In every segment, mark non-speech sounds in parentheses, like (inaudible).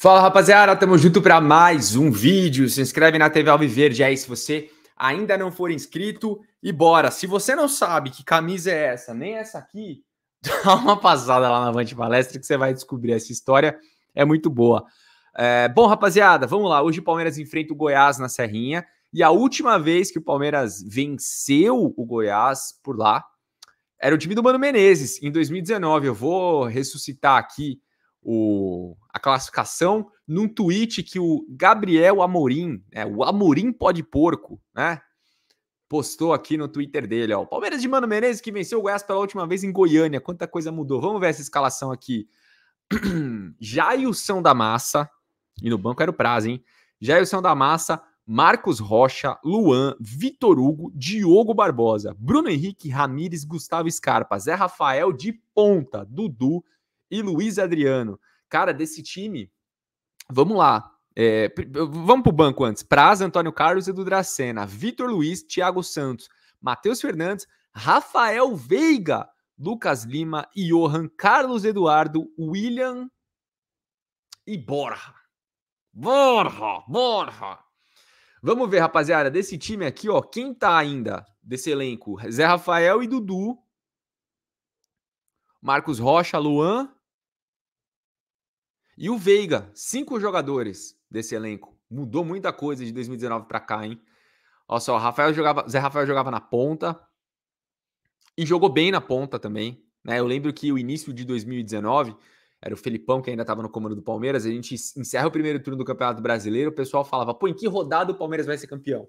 Fala rapaziada, tamo junto para mais um vídeo. Se inscreve na TV Alviverde aí se você ainda não for inscrito e bora. Se você não sabe que camisa é essa, nem essa aqui, (laughs) dá uma passada lá na Avante Palestra que você vai descobrir essa história, é muito boa. É, bom, rapaziada, vamos lá. Hoje o Palmeiras enfrenta o Goiás na Serrinha e a última vez que o Palmeiras venceu o Goiás por lá era o time do Mano Menezes em 2019. Eu vou ressuscitar aqui o a classificação num tweet que o Gabriel Amorim, né, o Amorim pode porco, né? Postou aqui no Twitter dele, ó. Palmeiras de Mano Menezes que venceu o Goiás pela última vez em Goiânia. Quanta coisa mudou. Vamos ver essa escalação aqui. (clears throat) Jailson da Massa, e no banco era o prazo, hein? Jailson da Massa, Marcos Rocha, Luan, Vitor Hugo, Diogo Barbosa, Bruno Henrique, Ramires, Gustavo Scarpa, Zé Rafael de ponta, Dudu e Luiz Adriano. Cara, desse time, vamos lá. É, vamos pro banco antes. Praz, Antônio Carlos e Dracena. Vitor Luiz, Thiago Santos, Matheus Fernandes, Rafael Veiga, Lucas Lima, Johan, Carlos Eduardo, William e Borja. Borja, Borja. Vamos ver, rapaziada, desse time aqui, ó, quem tá ainda desse elenco? Zé Rafael e Dudu. Marcos Rocha, Luan, e o Veiga, cinco jogadores desse elenco. Mudou muita coisa de 2019 para cá, hein? Olha só, Rafael jogava, Zé Rafael jogava na ponta e jogou bem na ponta também. Né? Eu lembro que o início de 2019 era o Felipão que ainda estava no comando do Palmeiras. A gente encerra o primeiro turno do Campeonato Brasileiro. O pessoal falava: pô, em que rodada o Palmeiras vai ser campeão?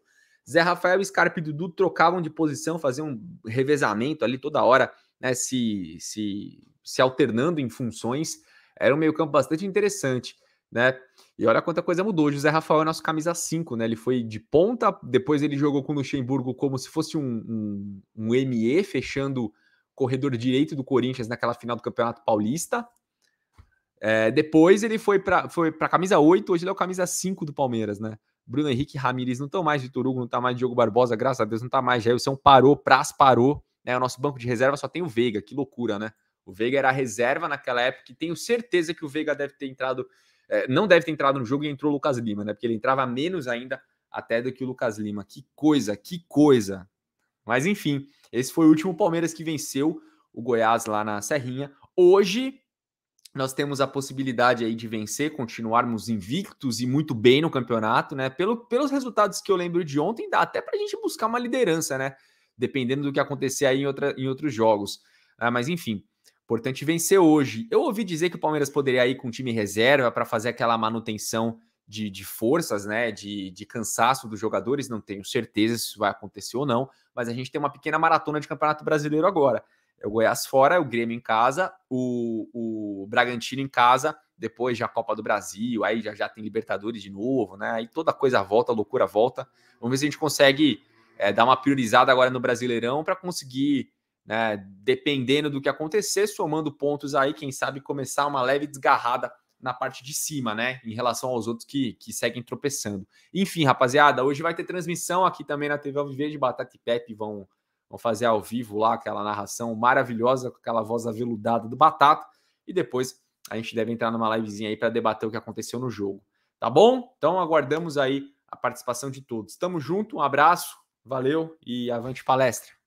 Zé Rafael, Scarpa e Dudu trocavam de posição, faziam um revezamento ali toda hora, né? Se, se, se alternando em funções era um meio-campo bastante interessante, né? E olha quanta coisa mudou. O José Rafael é nosso camisa 5, né? Ele foi de ponta, depois ele jogou com o Luxemburgo como se fosse um, um, um ME, fechando corredor direito do Corinthians naquela final do Campeonato Paulista. É, depois ele foi para foi a camisa 8, hoje ele é o camisa 5 do Palmeiras, né? Bruno Henrique Ramírez não estão mais de Turugo, não está mais de Diogo Barbosa, graças a Deus não está mais. Jailson parou, Praz parou, né? O nosso banco de reserva só tem o Veiga, que loucura, né? O Veiga era reserva naquela época e tenho certeza que o Veiga deve ter entrado, é, não deve ter entrado no jogo e entrou o Lucas Lima, né? Porque ele entrava menos ainda até do que o Lucas Lima. Que coisa, que coisa. Mas enfim, esse foi o último Palmeiras que venceu o Goiás lá na Serrinha. Hoje nós temos a possibilidade aí de vencer, continuarmos invictos e muito bem no campeonato, né? Pelo, pelos resultados que eu lembro de ontem, dá até para a gente buscar uma liderança, né? Dependendo do que acontecer aí em, outra, em outros jogos. Ah, mas enfim, Importante vencer hoje. Eu ouvi dizer que o Palmeiras poderia ir com time reserva para fazer aquela manutenção de, de forças, né? De, de, cansaço dos jogadores. Não tenho certeza se isso vai acontecer ou não, mas a gente tem uma pequena maratona de Campeonato Brasileiro agora. É o Goiás fora, é o Grêmio em casa, o, o Bragantino em casa, depois já a Copa do Brasil, aí já, já tem Libertadores de novo, né? Aí toda coisa volta, loucura volta. Vamos ver se a gente consegue é, dar uma priorizada agora no Brasileirão para conseguir né? Dependendo do que acontecer, somando pontos aí, quem sabe começar uma leve desgarrada na parte de cima, né? Em relação aos outros que, que seguem tropeçando. Enfim, rapaziada, hoje vai ter transmissão aqui também na TV Alviverde, Batata e Pepe vão, vão fazer ao vivo lá aquela narração maravilhosa com aquela voz aveludada do Batata. E depois a gente deve entrar numa livezinha aí para debater o que aconteceu no jogo. Tá bom? Então aguardamos aí a participação de todos. Tamo junto, um abraço, valeu e avante palestra.